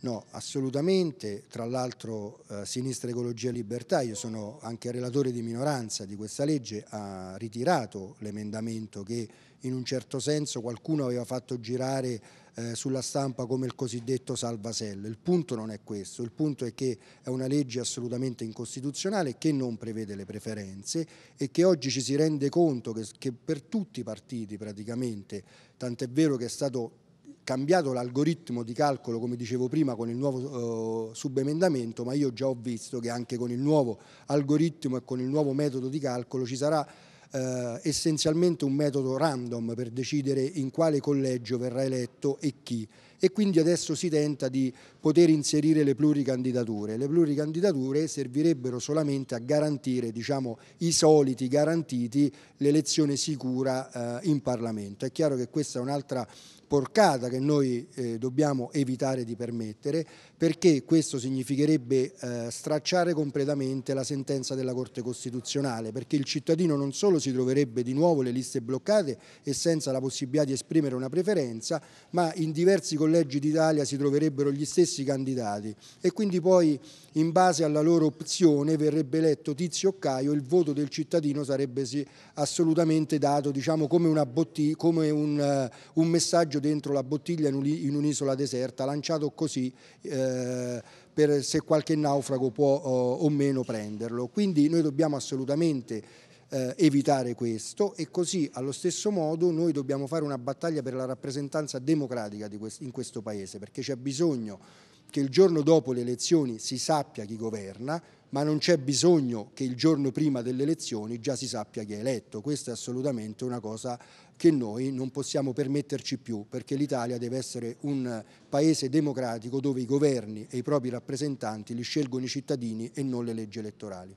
No, assolutamente, tra l'altro eh, Sinistra Ecologia Libertà, io sono anche relatore di minoranza di questa legge, ha ritirato l'emendamento che in un certo senso qualcuno aveva fatto girare eh, sulla stampa come il cosiddetto salvaselle. Il punto non è questo, il punto è che è una legge assolutamente incostituzionale che non prevede le preferenze e che oggi ci si rende conto che, che per tutti i partiti praticamente, tant'è vero che è stato cambiato l'algoritmo di calcolo, come dicevo prima, con il nuovo eh, subemendamento, ma io già ho visto che anche con il nuovo algoritmo e con il nuovo metodo di calcolo ci sarà eh, essenzialmente un metodo random per decidere in quale collegio verrà eletto e chi. E quindi adesso si tenta di poter inserire le pluricandidature. Le pluricandidature servirebbero solamente a garantire diciamo, i soliti garantiti l'elezione sicura eh, in Parlamento. È chiaro che questa è un'altra porcata che noi eh, dobbiamo evitare di permettere perché questo significherebbe eh, stracciare completamente la sentenza della Corte Costituzionale perché il cittadino non solo solo si troverebbe di nuovo le liste bloccate e senza la possibilità di esprimere una preferenza, ma in diversi collegi d'Italia si troverebbero gli stessi candidati e quindi poi in base alla loro opzione verrebbe eletto Tizio o Caio, il voto del cittadino sarebbe sì, assolutamente dato diciamo, come, come un, uh, un, messaggio dentro la bottiglia in un'isola deserta, lanciato così eh, per se qualche naufrago può o, eh, o meno prenderlo. Quindi noi dobbiamo assolutamente eh, evitare questo e così allo stesso modo noi dobbiamo fare una battaglia per la rappresentanza democratica quest in questo Paese perché c'è bisogno che il giorno dopo le elezioni si sappia chi governa ma non c'è bisogno che il giorno prima delle elezioni già si sappia chi è eletto, questa è assolutamente una cosa che noi non possiamo permetterci più perché l'Italia deve essere un paese democratico dove i governi e i propri rappresentanti li scelgono i cittadini e non le leggi elettorali.